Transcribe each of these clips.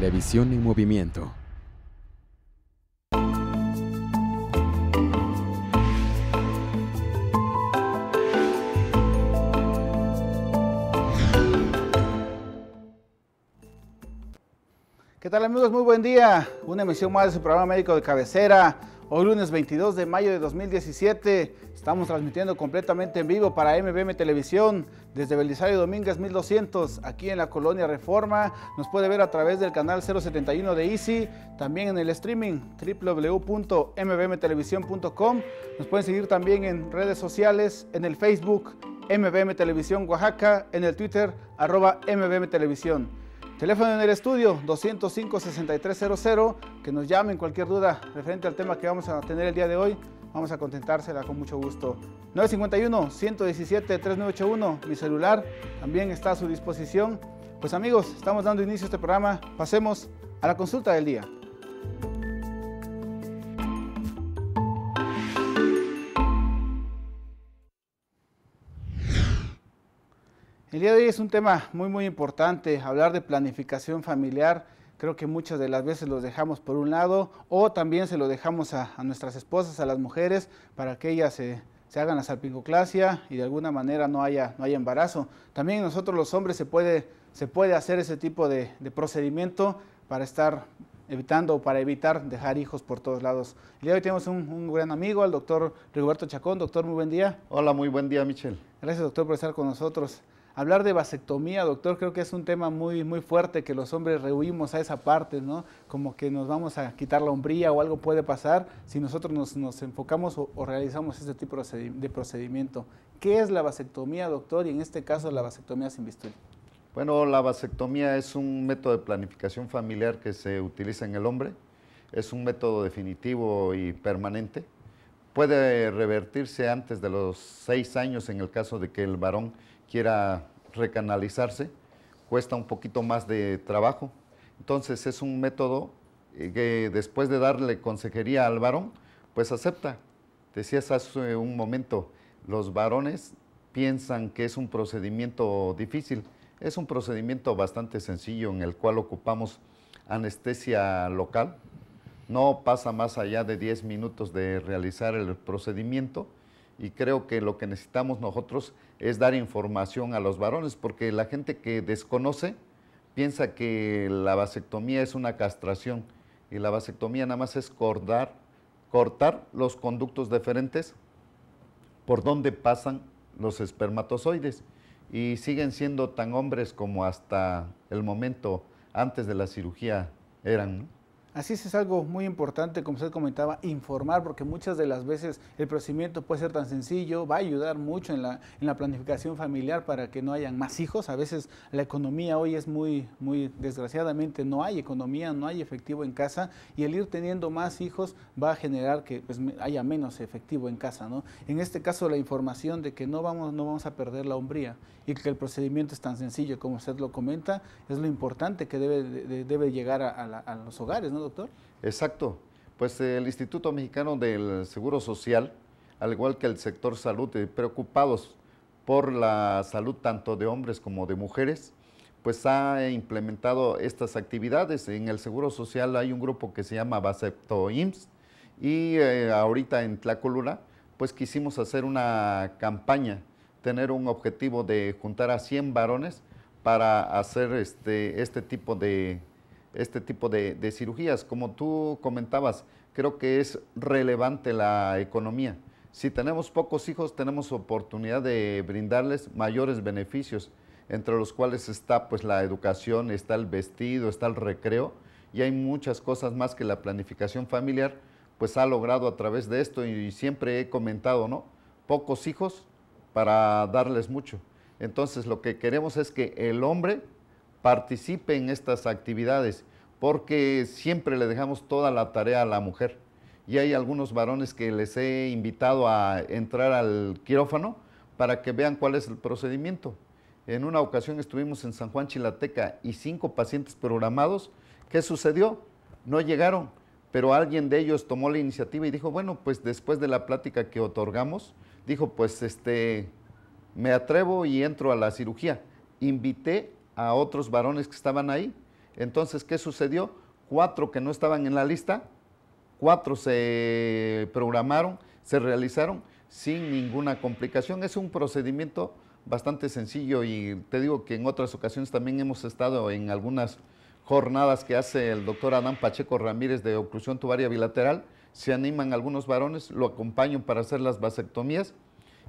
Televisión en movimiento. ¿Qué tal amigos? Muy buen día. Una emisión más de su programa médico de cabecera. Hoy lunes 22 de mayo de 2017 estamos transmitiendo completamente en vivo para MBM Televisión desde Belisario Domínguez 1200 aquí en la Colonia Reforma. Nos puede ver a través del canal 071 de Easy, también en el streaming www.mbmtelevisión.com. Nos pueden seguir también en redes sociales, en el Facebook MBM Televisión Oaxaca, en el Twitter arroba MBM Televisión. Teléfono en el estudio 205-6300, que nos llamen cualquier duda referente al tema que vamos a tener el día de hoy. Vamos a contentársela con mucho gusto. 951-117-3981, mi celular también está a su disposición. Pues amigos, estamos dando inicio a este programa. Pasemos a la consulta del día. El día de hoy es un tema muy muy importante, hablar de planificación familiar. Creo que muchas de las veces los dejamos por un lado o también se lo dejamos a, nuestras esposas, a las mujeres, para que ellas se, hagan la salpicoclasia y de alguna manera no haya, no embarazo. También nosotros los hombres se puede, se puede hacer ese tipo de, procedimiento para estar evitando o para evitar dejar hijos por todos lados. El día de hoy tenemos un, gran amigo, el doctor Rigoberto Chacón. Doctor, muy buen día. Hola, muy buen día, Michelle. Gracias, doctor, por estar con nosotros. Hablar de vasectomía, doctor, creo que es un tema muy, muy fuerte que los hombres rehuimos a esa parte, ¿no? Como que nos vamos a quitar la hombría o algo puede pasar si nosotros nos, enfocamos o, realizamos este tipo de procedimiento. ¿Qué es la vasectomía, doctor? Y en este caso, la vasectomía sin bisturí. Bueno, la vasectomía es un método de planificación familiar que se utiliza en el hombre. Es un método definitivo y permanente. Puede revertirse antes de los seis años en el caso de que el varón quiera recanalizarse, cuesta un poquito más de trabajo. Entonces es un método eh, que después de darle consejería al varón, pues acepta. Decías hace un momento, los varones piensan que es un procedimiento difícil. Es un procedimiento bastante sencillo en el cual ocupamos anestesia local. No pasa más allá de 10 minutos de realizar el procedimiento y creo que lo que necesitamos nosotros es dar información a los varones, porque la gente que desconoce piensa que la vasectomía es una castración y la vasectomía nada más es cortar, cortar los conductos deferentes por donde pasan los espermatozoides y siguen siendo tan hombres como hasta el momento antes de la cirugía eran. Así es, es algo muy importante, como usted comentaba, informar, porque muchas de las veces el procedimiento puede ser tan sencillo, va a ayudar mucho en la, en la planificación familiar para que no hayan más hijos. A veces la economía hoy es muy, muy, desgraciadamente no hay economía, no hay efectivo en casa y el ir teniendo más hijos va a generar que pues, haya menos efectivo en casa. ¿no? En este caso, la información de que no vamos, no vamos a perder la hombría y que el procedimiento es tan sencillo como usted lo comenta, es lo importante que debe, debe llegar a, a los hogares, ¿no? doctor? Exacto. Pues eh, el Instituto Mexicano del Seguro Social, al igual que el sector salud, eh, preocupados por la salud tanto de hombres como de mujeres, pues ha implementado estas actividades. En el Seguro Social hay un grupo que se llama Bacepto IMSS y eh, ahorita en Tlacolula, pues quisimos hacer una campaña, tener un objetivo de juntar a 100 varones para hacer este, este tipo de, este tipo de, cirugías. Como tú comentabas, creo que es relevante la economía. Si tenemos pocos hijos, tenemos oportunidad de brindarles mayores beneficios, entre los cuales está pues la educación, está el vestido, está el recreo y hay muchas cosas más que la planificación familiar pues ha logrado a través de esto y, siempre he comentado, ¿no? Pocos hijos para darles mucho. Entonces lo que queremos es que el hombre participe en estas actividades porque siempre le dejamos toda la tarea a la mujer. Y hay algunos varones que les he invitado a entrar al quirófano para que vean cuál es el procedimiento. En una ocasión estuvimos en San Juan Chilateca y cinco pacientes programados. ¿Qué sucedió? No llegaron, pero alguien de ellos tomó la iniciativa y dijo, bueno, pues después de la plática que otorgamos, dijo, pues este, me atrevo y entro a la cirugía. Invité a otros varones que estaban ahí entonces, ¿qué sucedió? Cuatro que no estaban en la lista, cuatro se programaron, se realizaron sin ninguna complicación. Es un procedimiento bastante sencillo y te digo que en otras ocasiones también hemos estado en algunas jornadas que hace el doctor Adán Pacheco Ramírez de oclusión tubaria bilateral. Se animan algunos varones, lo acompañan para hacer las vasectomías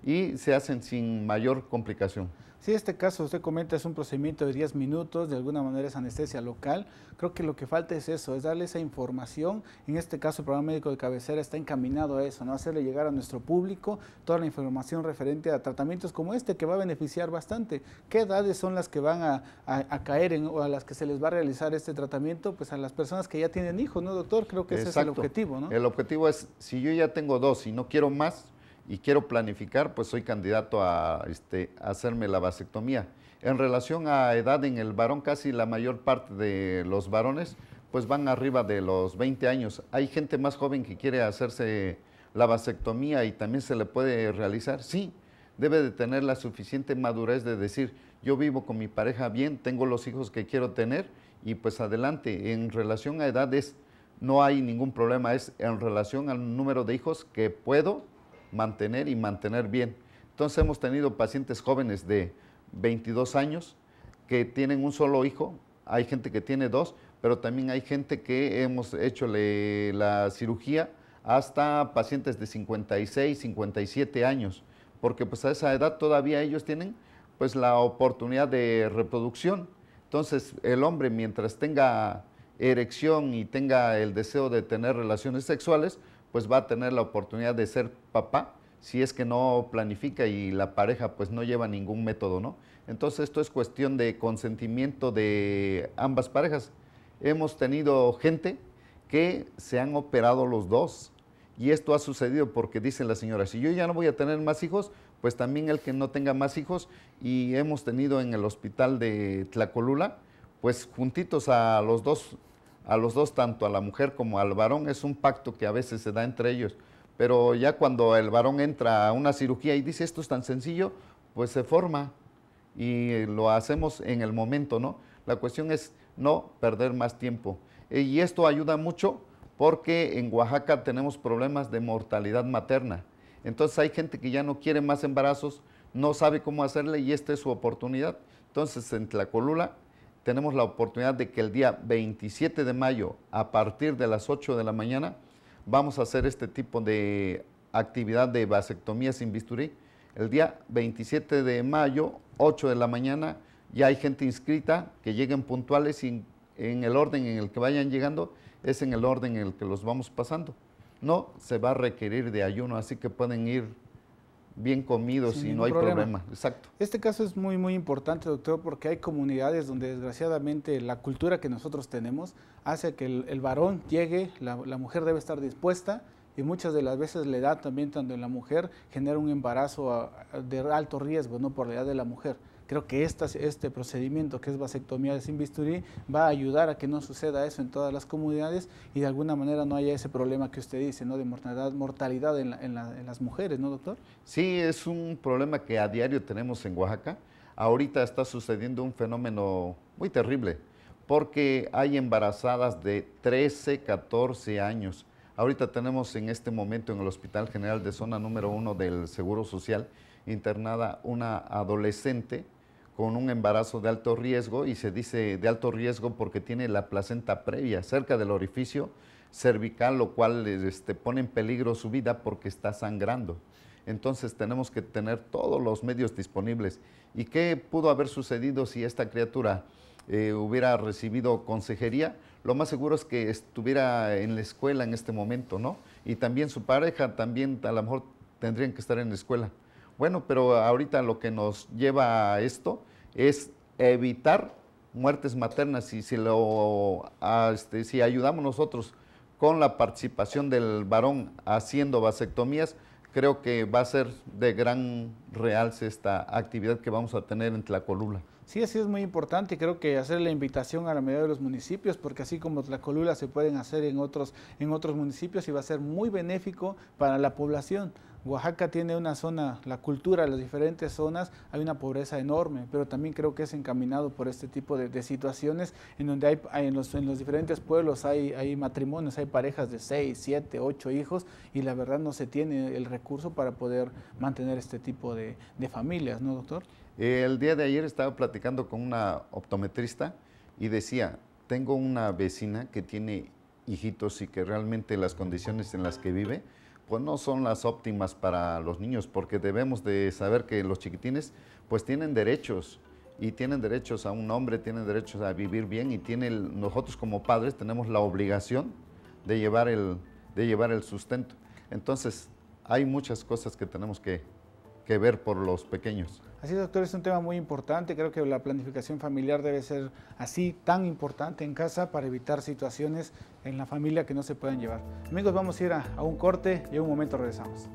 y se hacen sin mayor complicación. Si este caso usted comenta es un procedimiento de 10 minutos, de alguna manera es anestesia local. Creo que lo que falta es eso, es darle esa información. En este caso, el programa médico de cabecera está encaminado a eso, ¿no? Hacerle llegar a nuestro público toda la información referente a tratamientos como este que va a beneficiar bastante. ¿Qué edades son las que van a, caer en, o a las que se les va a realizar este tratamiento? Pues a las personas que ya tienen hijos, ¿no, doctor? Creo que ese es el objetivo, ¿no? El objetivo es, si yo ya tengo dos y no quiero más, y quiero planificar, pues soy candidato este, a, hacerme la vasectomía. En relación a edad en el varón, casi la mayor parte de los varones pues van arriba de los 20 años. Hay gente más joven que quiere hacerse la vasectomía y también se le puede realizar. Sí, debe de tener la suficiente madurez de decir, yo vivo con mi pareja bien, tengo los hijos que quiero tener y pues adelante. En relación a edades, no hay ningún problema, es en relación al número de hijos que puedo mantener y mantener bien. Entonces hemos tenido pacientes jóvenes de 22 años que tienen un solo hijo, hay gente que tiene dos, pero también hay gente que hemos hecho la cirugía hasta pacientes de 56, 57 años, porque pues a esa edad todavía ellos tienen pues la oportunidad de reproducción. Entonces el hombre mientras tenga erección y tenga el deseo de tener relaciones sexuales, pues va a tener la oportunidad de ser papá si es que no planifica y la pareja pues no lleva ningún método, ¿no? Entonces esto es cuestión de consentimiento de ambas parejas. Hemos tenido gente que se han operado los dos y esto ha sucedido porque dicen la señora si yo ya no voy a tener más hijos, pues también el que no tenga más hijos y hemos tenido en el hospital de Tlacolula, pues juntitos a los dos, a los dos, tanto a la mujer como al varón, es un pacto que a veces se da entre ellos. Pero ya cuando el varón entra a una cirugía y dice esto es tan sencillo, pues se forma y lo hacemos en el momento, ¿no? La cuestión es no perder más tiempo. Eh, y esto ayuda mucho porque en Oaxaca tenemos problemas de mortalidad materna. Entonces hay gente que ya no quiere más embarazos, no sabe cómo hacerle y esta es su oportunidad. Entonces en Tlacolula tenemos la oportunidad de que el día 27 de mayo, a partir de las 8 de la mañana, vamos a hacer este tipo de actividad de vasectomía sin bisturí. El día 27 de mayo, 8 de la mañana, ya hay gente inscrita, que lleguen puntuales y en el orden en el que vayan llegando, es en el orden en el que los vamos pasando. No se va a requerir de ayuno, así que pueden ir bien comidos si y no hay problema. Exacto. Este caso es muy, muy importante, doctor, porque hay comunidades donde desgraciadamente la cultura que nosotros tenemos hace que el, varón llegue, la, mujer debe estar dispuesta y muchas de las veces la edad también, tanto en la mujer, genera un embarazo de alto riesgo, no por la edad de la mujer. Creo que este procedimiento que es vasectomía sin bisturí va a ayudar a que no suceda eso en todas las comunidades y de alguna manera no haya ese problema que usted dice, ¿no? De mortalidad, mortalidad en, en las mujeres, ¿no, doctor? Sí, es un problema que a diario tenemos en Oaxaca. Ahorita está sucediendo un fenómeno muy terrible porque hay embarazadas de 13, 14 años. Ahorita tenemos en este momento en el Hospital General de Zona número 1 del Seguro Social internada una adolescente con un embarazo de alto riesgo y se dice de alto riesgo porque tiene la placenta previa cerca del orificio cervical, lo cual este, pone en peligro su vida porque está sangrando. Entonces tenemos que tener todos los medios disponibles. ¿Y qué pudo haber sucedido si esta criatura eh, hubiera recibido consejería? Lo más seguro es que estuviera en la escuela en este momento, ¿no? Y también su pareja, también a lo mejor tendrían que estar en la escuela. Bueno, pero ahorita lo que nos lleva a esto es evitar muertes maternas y si, este, si ayudamos nosotros con la participación del varón haciendo vasectomías, creo que va a ser de gran realce esta actividad que vamos a tener en Tlacolula. Sí, así es muy importante y creo que hacer la invitación a la mayoría de los municipios, porque así como Tlacolula se pueden hacer en otros, en otros municipios y va a ser muy benéfico para la población. Oaxaca tiene una zona, la cultura, las diferentes zonas, hay una pobreza enorme, pero también creo que es encaminado por este tipo de, situaciones en donde en, los, diferentes pueblos hay, matrimonios, hay parejas de seis, siete, ocho hijos y la verdad no se tiene el recurso para poder mantener este tipo de familias, ¿no, doctor? El día de ayer estaba platicando con una optometrista y decía, tengo una vecina que tiene hijitos y que realmente las condiciones en las que vive, pues no son las óptimas para los niños, porque debemos de saber que los chiquitines pues tienen derechos y tienen derechos a un hombre, tienen derechos a vivir bien y tienen, nosotros como padres tenemos la obligación de llevar el, de llevar el sustento. Entonces, hay muchas cosas que tenemos que ver por los pequeños. Así es, doctor, es un tema muy importante. Creo que la planificación familiar debe ser así, tan importante en casa para evitar situaciones en la familia que no se puedan llevar. Amigos, vamos a ir a, un corte y en un momento regresamos.